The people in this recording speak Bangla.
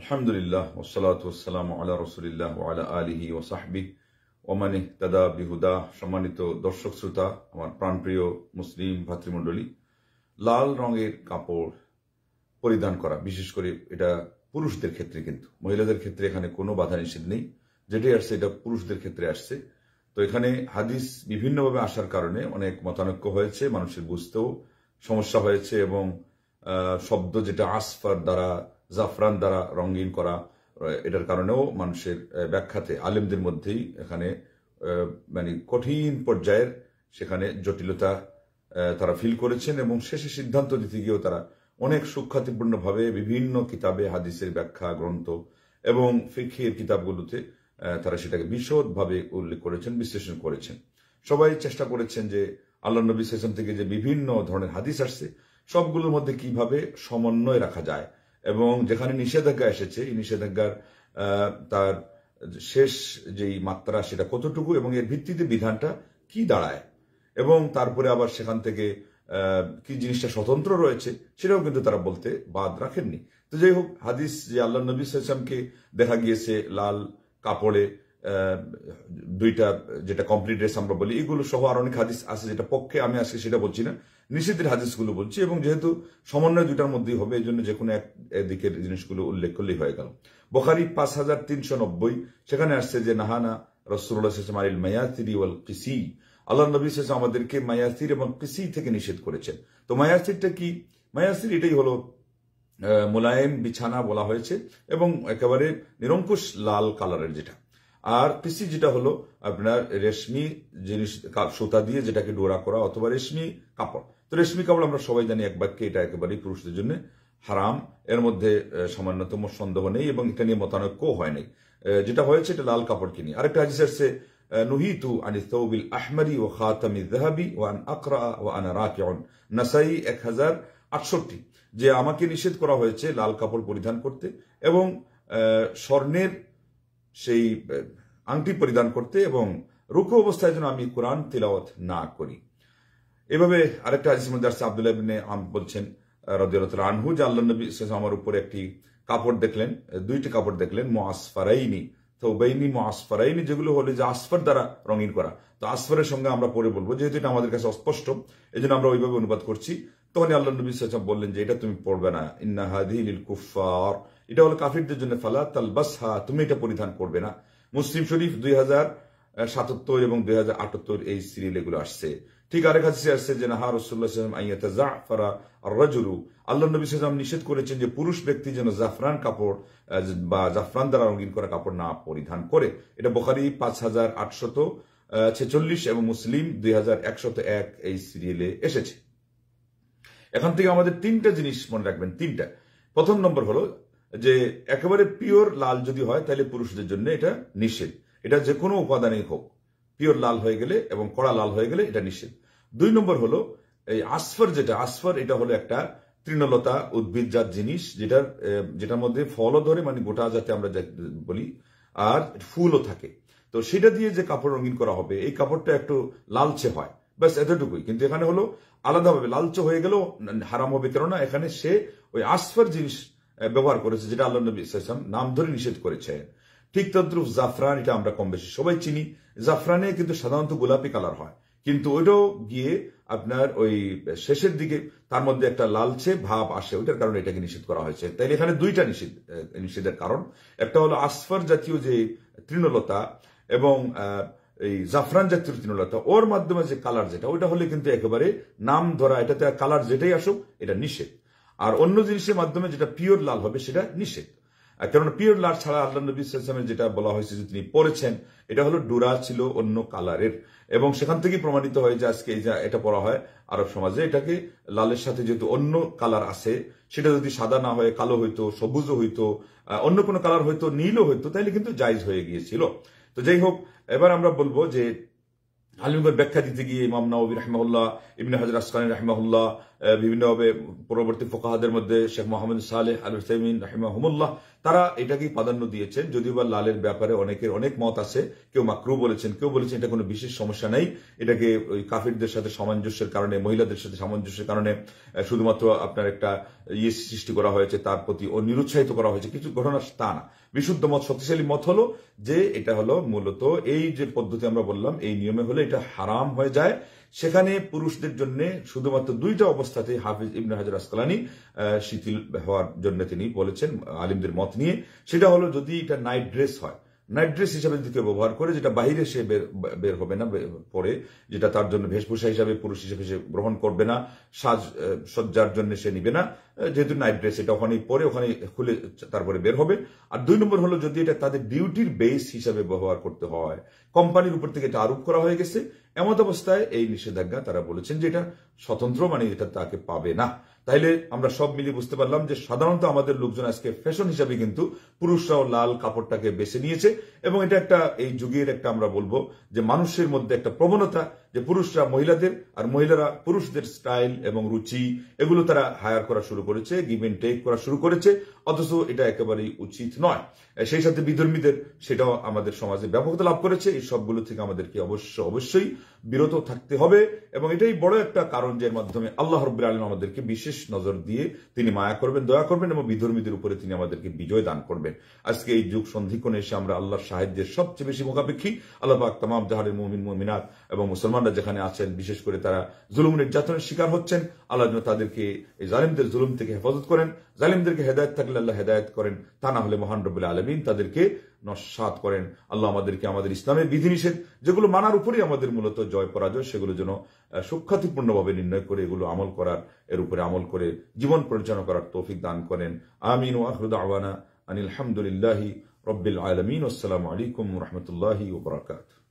আলহামদুলিল্লাহ ওসালাত ওসালাম আলা রসুলিল্লাহ আলা আলিহি ও সাহবি ওমানে দাদা বিহুদা সম্মানিত দর্শক শ্রোতা আমার প্রাণপ্রিয় মুসলিম ভাতৃমণ্ডলী লাল রঙের কাপড় পরিধান করা বিশেষ করে এটা পুরুষদের ক্ষেত্রে কিন্তু মহিলাদের ক্ষেত্রে এখানে কোনো বাধা নিষেধ নেই যেটি আসছে এটা পুরুষদের ক্ষেত্রে আসছে তো এখানে হাদিস বিভিন্নভাবে আসার কারণে অনেক মতানৈক্য হয়েছে মানুষের বুঝতেও সমস্যা হয়েছে এবং শব্দ যেটা আসফার দ্বারা জাফরান দ্বারা রঙিন করা এটার কারণেও মানুষের ব্যাখ্যাতে আলেমদের মধ্যেই এখানে মানে কঠিন পর্যায়ের সেখানে জটিলতা তারা ফিল করেছেন এবং শেষে সিদ্ধান্ত দিতে গিয়েও তারা অনেক সুখ্যাতিপূর্ণভাবে বিভিন্ন কিতাবে হাদিসের ব্যাখ্যা গ্রন্থ এবং ফিখের কিতাবগুলোতে তারা সেটাকে বিশদভাবে উল্লেখ করেছেন বিশ্লেষণ করেছেন সবাই চেষ্টা করেছেন যে আল্লাহ নবী সেশন থেকে যে বিভিন্ন ধরনের হাদিস আসছে সবগুলোর মধ্যে কিভাবে সমন্বয় রাখা যায় এবং যেখানে নিষেধাজ্ঞা এসেছে এই নিষেধাজ্ঞার তার শেষ যেই মাত্রা সেটা কতটুকু এবং এর ভিত্তিতে বিধানটা কি দাঁড়ায় এবং তারপরে আবার সেখান থেকে কি জিনিসটা স্বতন্ত্র রয়েছে সেটাও কিন্তু তারা বলতে বাদ রাখেননি তো যাই হোক হাদিস যে আল্লাহ নবী সাল্লামকে দেখা গিয়েছে লাল কাপড়ে দুইটা যেটা কমপ্লিট রেস আমরা বলি এগুলো সহ আর অনেক হাদিস আছে যেটা পক্ষে আমি আজকে সেটা বলছি না নিষিদ্ধের হাদিসগুলো বলছি এবং যেহেতু সমন্বয় দুইটার মধ্যেই হবে এই জন্য যে কোনো এক দিকের জিনিসগুলো উল্লেখ করলেই হয়ে গেল বখারি পাঁচ হাজার তিনশো নব্বই সেখানে আসছে যে নাহানা রসুল্লাহ মারিল মায়াতিরি ওয়াল কিসি আল্লাহ নবী শেষ আমাদেরকে মায়াসির এবং কিসি থেকে নিষেধ করেছেন তো মায়াসিরটা কি মায়াসির এটাই হলো মোলায়েম বিছানা বলা হয়েছে এবং একেবারে নিরঙ্কুশ লাল কালারের যেটা আর পিসি যেটা হলো আপনার রেশমি জিনিস সুতা দিয়ে যেটাকে ডোরা করা অথবা রেশমি কাপড় তো রেশমি কাপড় আমরা সবাই জানি এক বাক্যে এটা একেবারেই পুরুষদের জন্য হারাম এর মধ্যে সামান্যতম সন্দেহ নেই এবং এটা নিয়ে মতানৈক্য হয় নাই যেটা হয়েছে এটা লাল কাপড় কিনি আরেকটা হাজি আসছে নুহিতু আনি তৌবিল আহমারি ও খাতামি জাহাবি ও আন আকরা ও আনা রাকিউন নাসাই এক হাজার আটষট্টি যে আমাকে নিষেধ করা হয়েছে লাল কাপড় পরিধান করতে এবং স্বর্ণের সেই আংটি পরিধান করতে এবং রুকু অবস্থায় যেন আমি কোরআন তিলাওয়াত না করি এভাবে আরেকটা হাদিসের মধ্যে আসছে আবদুল্লাহ ইবনে আম বলছেন রদিয়াল আনহু যে আল্লাহ নবী আমার উপরে একটি কাপড় দেখলেন দুইটি কাপড় দেখলেন মোয়াসফারাইনি তো বেইনি মোয়াসফারাইনি যেগুলো হলো যে আসফার দ্বারা রঙিন করা তো আসফারের সঙ্গে আমরা পরে বলবো যেহেতু এটা আমাদের কাছে অস্পষ্ট এই জন্য আমরা ওইভাবে অনুবাদ করছি তখন আল্লাহ নবী সাল্লাম বললেন যে এটা তুমি পড়বে না ইন্না হাদিল কুফার এটা হলো কাফিরদের জন্য ফালা হা তুমি এটা পরিধান করবে না মুসলিম শরীফ দুই হাজার সাতাত্তর এবং দুই হাজার আটাত্তর এই সিরিয়াল এগুলো আসছে ঠিক আরেক হাদিসে আসছে যে নাহা রসুল্লাহাম আইয়াতা জাফারা আর রাজুরু আল্লাহ নবী সাল্লাম নিষেধ করেছেন যে পুরুষ ব্যক্তি যেন জাফরান কাপড় বা জাফরান দ্বারা রঙিন করা কাপড় না পরিধান করে এটা বোখারি পাঁচ হাজার আটশত ছেচল্লিশ এবং মুসলিম দুই হাজার একশত এক এই সিরিয়ালে এসেছে এখান থেকে আমাদের তিনটা জিনিস মনে রাখবেন তিনটা প্রথম নম্বর হলো যে একেবারে পিওর লাল যদি হয় তাহলে পুরুষদের জন্য এটা নিষেধ এটা যে কোনো উপাদানেই হোক পিওর লাল হয়ে গেলে এবং কড়া লাল হয়ে গেলে এটা নিষেধ দুই নম্বর হলো এই আসফার যেটা আসফার এটা হলো একটা তৃণলতা উদ্ভিদজাত জিনিস যেটার যেটার মধ্যে ফলও ধরে মানে গোটা জাতে আমরা বলি আর ফুলও থাকে তো সেটা দিয়ে যে কাপড় রঙিন করা হবে এই কাপড়টা একটু লালচে হয় ব্যাস এতটুকুই কিন্তু এখানে হলো আলাদাভাবে লালচে হয়ে গেলেও হারাম হবে কেননা এখানে সে ওই আসফার জিনিস ব্যবহার করেছে যেটা আল্লাহ নবী ইসলাম নাম ধরে নিষেধ করেছে ঠিক তদ্রুপ জাফরান এটা আমরা কম বেশি সবাই চিনি জাফরানে কিন্তু সাধারণত গোলাপি কালার হয় কিন্তু ওইটাও গিয়ে আপনার ওই শেষের দিকে তার মধ্যে একটা লালচে ভাব আসে ওইটার কারণে এটাকে নিষেধ করা হয়েছে তাই এখানে দুইটা নিষেধ নিষেধের কারণ একটা হলো আসফার জাতীয় যে তৃণলতা এবং এই জাফরান জাতীয় তৃণলতা ওর মাধ্যমে যে কালার যেটা ওইটা হলে কিন্তু একেবারে নাম ধরা এটাতে কালার যেটাই আসুক এটা নিষেধ আর অন্য জিনিসের মাধ্যমে যেটা পিওর লাল হবে সেটা নিষেধ কারণ পিওর লাল ছাড়া আল্লাহ নবী ইসলামের যেটা বলা হয়েছে যে তিনি পড়েছেন এটা হলো ডোরা ছিল অন্য কালারের এবং সেখান থেকে প্রমাণিত হয় যে আজকে এই এটা পড়া হয় আরব সমাজে এটাকে লালের সাথে যেহেতু অন্য কালার আছে সেটা যদি সাদা না হয় কালো হইতো সবুজও হইতো অন্য কোনো কালার হইতো নীলও হইতো তাইলে কিন্তু জায়জ হয়ে গিয়েছিল তো যাই হোক এবার আমরা বলবো যে আলিমগর ব্যাখ্যা দিতে গিয়ে ইমাম নবী রহমাউল্লাহ ইবিন হাজর আসকানি রহমাউল্লাহ বিভিন্নভাবে পরবর্তী ফোকাহাদের মধ্যে শেখ মোহাম্মদ সালেহ আল হুসাইমিন হুমুল্লাহ তারা এটাকেই প্রাধান্য দিয়েছেন যদিও বা লালের ব্যাপারে অনেকের অনেক মত আছে কেউ মাকরু বলেছেন কেউ বলেছেন এটা কোনো বিশেষ সমস্যা নেই এটাকে ওই কাফিরদের সাথে সামঞ্জস্যের কারণে মহিলাদের সাথে সামঞ্জস্যের কারণে শুধুমাত্র আপনার একটা ইয়ে সৃষ্টি করা হয়েছে তার প্রতি ও নিরুৎসাহিত করা হয়েছে কিছু ঘটনা তা না বিশুদ্ধ মত শক্তিশালী মত হলো যে এটা হলো মূলত এই যে পদ্ধতি আমরা বললাম এই নিয়মে হলে এটা হারাম হয়ে যায় সেখানে পুরুষদের জন্য শুধুমাত্র দুইটা অবস্থাতে হাফিজ ইবনে হাজার আসকালানি শিথিল হওয়ার জন্য তিনি বলেছেন আলিমদের মত নিয়ে সেটা হলো যদি এটা নাইট ড্রেস হয় নাইট ড্রেস হিসাবে যদি কেউ ব্যবহার করে যেটা বাইরে সে বের হবে না পরে যেটা তার জন্য বেশভূষা হিসাবে পুরুষ হিসেবে সে গ্রহণ করবে না সাজ সজ্জার জন্য সে নিবে না যেহেতু নাইট ড্রেস এটা ওখানে পরে ওখানে খুলে তারপরে বের হবে আর দুই নম্বর হলো যদি এটা তাদের ডিউটির বেস হিসাবে ব্যবহার করতে হয় কোম্পানির উপর থেকে এটা আরোপ করা হয়ে গেছে এমত অবস্থায় এই নিষেধাজ্ঞা তারা বলেছেন যে এটা স্বতন্ত্র মানে এটা তাকে পাবে না তাইলে আমরা সব মিলিয়ে বুঝতে পারলাম যে সাধারণত আমাদের লোকজন আজকে ফ্যাশন হিসাবে কিন্তু পুরুষরাও লাল কাপড়টাকে বেছে নিয়েছে এবং এটা একটা এই যুগের একটা আমরা বলবো যে মানুষের মধ্যে একটা প্রবণতা যে পুরুষরা মহিলাদের আর মহিলারা পুরুষদের স্টাইল এবং রুচি এগুলো তারা হায়ার করা শুরু করেছে গিভ এন্ড টেক করা শুরু করেছে অথচ এটা একেবারেই উচিত নয় সেই সাথে বিধর্মীদের সেটাও আমাদের সমাজে ব্যাপকতা লাভ করেছে এই সবগুলো থেকে আমাদেরকে অবশ্য অবশ্যই বিরত থাকতে হবে এবং এটাই বড় একটা কারণ যে মাধ্যমে আল্লাহ রব্বুল আলম আমাদেরকে বিশেষ নজর দিয়ে তিনি মায়া করবেন দয়া করবেন এবং বিধর্মীদের উপরে তিনি আমাদেরকে বিজয় দান করবেন আজকে এই যুগ সন্ধিক্ষণে এসে আমরা আল্লাহর সাহায্যের সবচেয়ে বেশি মুখাপেক্ষী আল্লাহ পাক তাম জাহারের মুমিন মুমিনাত এবং মুসলমান মুসলমানরা যেখানে আছেন বিশেষ করে তারা জুলুম নির্যাতনের শিকার হচ্ছেন আল্লাহ যেন তাদেরকে এই জালিমদের জুলুম থেকে হেফাজত করেন জালিমদেরকে হেদায়ত থাকলে আল্লাহ হেদায়ত করেন তা না হলে মহান রবুল্লা আলমিন তাদেরকে নস্বাত করেন আল্লাহ আমাদেরকে আমাদের ইসলামের বিধিনিষেধ যেগুলো মানার উপরেই আমাদের মূলত জয় পরাজয় সেগুলো যেন সুখ্যাতিপূর্ণভাবে নির্ণয় করে এগুলো আমল করার এর উপরে আমল করে জীবন পরিচালনা করার তৌফিক দান করেন আমিন ও আহরুদ আওয়ানা আনিল হামদুলিল্লাহি রব্বিল আলমিন আসসালামু আলাইকুম রহমতুল্লাহ ওবরাকাত